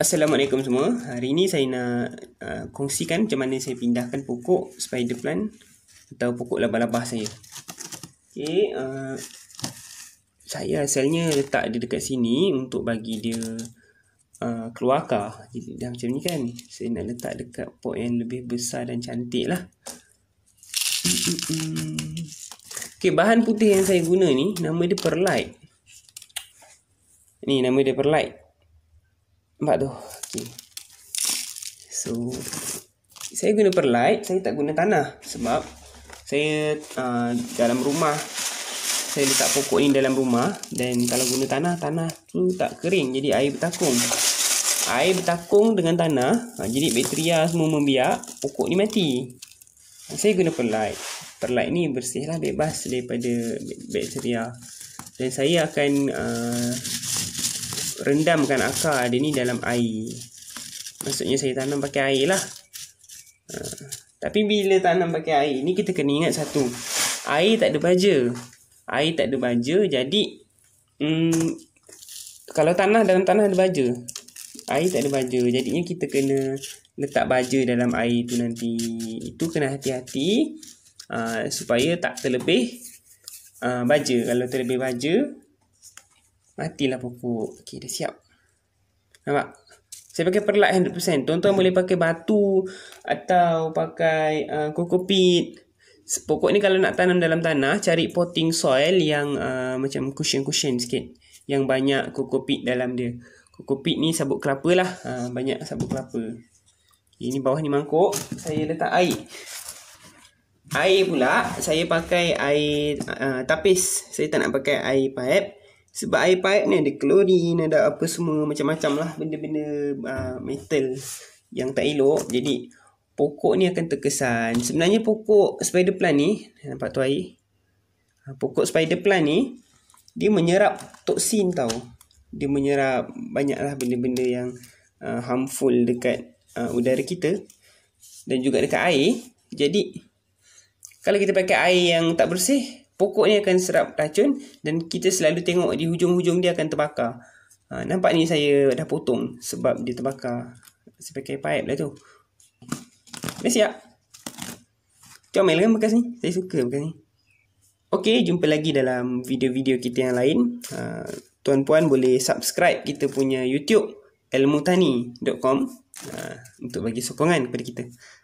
Assalamualaikum semua. Hari ini saya nak uh, kongsikan macam mana saya pindahkan pokok spider plant atau pokok laba-laba saya. Okey, uh, saya asalnya letak dia dekat sini untuk bagi dia uh, keluar akar. Jadi dah macam ni kan. Saya nak letak dekat pot yang lebih besar dan cantik lah. Okey, bahan putih yang saya guna ni nama dia perlite. Ni nama dia perlite. Nampak tu. Okay. So, saya guna perlight. Saya tak guna tanah. Sebab saya uh, dalam rumah. Saya letak pokok ni dalam rumah. Dan kalau guna tanah, tanah tu tak kering. Jadi, air bertakung. Air bertakung dengan tanah. Uh, jadi, bateria semua membiak. Pokok ni mati. Saya guna perlight. Perlight ni bersih lah. Bebas daripada bateria. Dan saya akan... Uh, rendamkan akar dia ni dalam air Maksudnya saya tanam pakai air lah ha. Tapi bila tanam pakai air ni kita kena ingat satu Air tak ada baja Air tak ada baja jadi hmm, Kalau tanah dalam tanah ada baja Air tak ada baja Jadinya kita kena letak baja dalam air tu nanti Itu kena hati-hati uh, Supaya tak terlebih uh, baja Kalau terlebih baja Matilah pupuk. Okey, dah siap. Nampak? Saya pakai perlak 100%. Tuan-tuan boleh pakai batu atau pakai uh, kokopit. Pokok ni kalau nak tanam dalam tanah, cari potting soil yang uh, macam cushion-cushion sikit. Yang banyak kokopit dalam dia. Kokopit ni sabut kelapa lah. Uh, banyak sabut kelapa. Okay, ini bawah ni mangkuk. Saya letak air. Air pula, saya pakai air uh, tapis. Saya tak nak pakai air pipe. Sebab air paip ni ada klorin, ada apa semua macam-macam lah benda-benda uh, metal yang tak elok. Jadi pokok ni akan terkesan. Sebenarnya pokok spider plant ni, nampak tu air. Ah, pokok spider plant ni, dia menyerap toksin tau. Dia menyerap banyaklah benda-benda yang uh, harmful dekat uh, udara kita dan juga dekat air. Jadi kalau kita pakai air yang tak bersih, pokok ni akan serap racun dan kita selalu tengok di hujung-hujung dia akan terbakar. Ha, nampak ni saya dah potong sebab dia terbakar. Saya pakai pipe lah tu. Dah siap. Jom ambil kan bekas ni. Saya suka bekas ni. Okey, jumpa lagi dalam video-video kita yang lain. Ha, tuan-puan boleh subscribe kita punya YouTube elmutani.com uh, ha, untuk bagi sokongan kepada kita.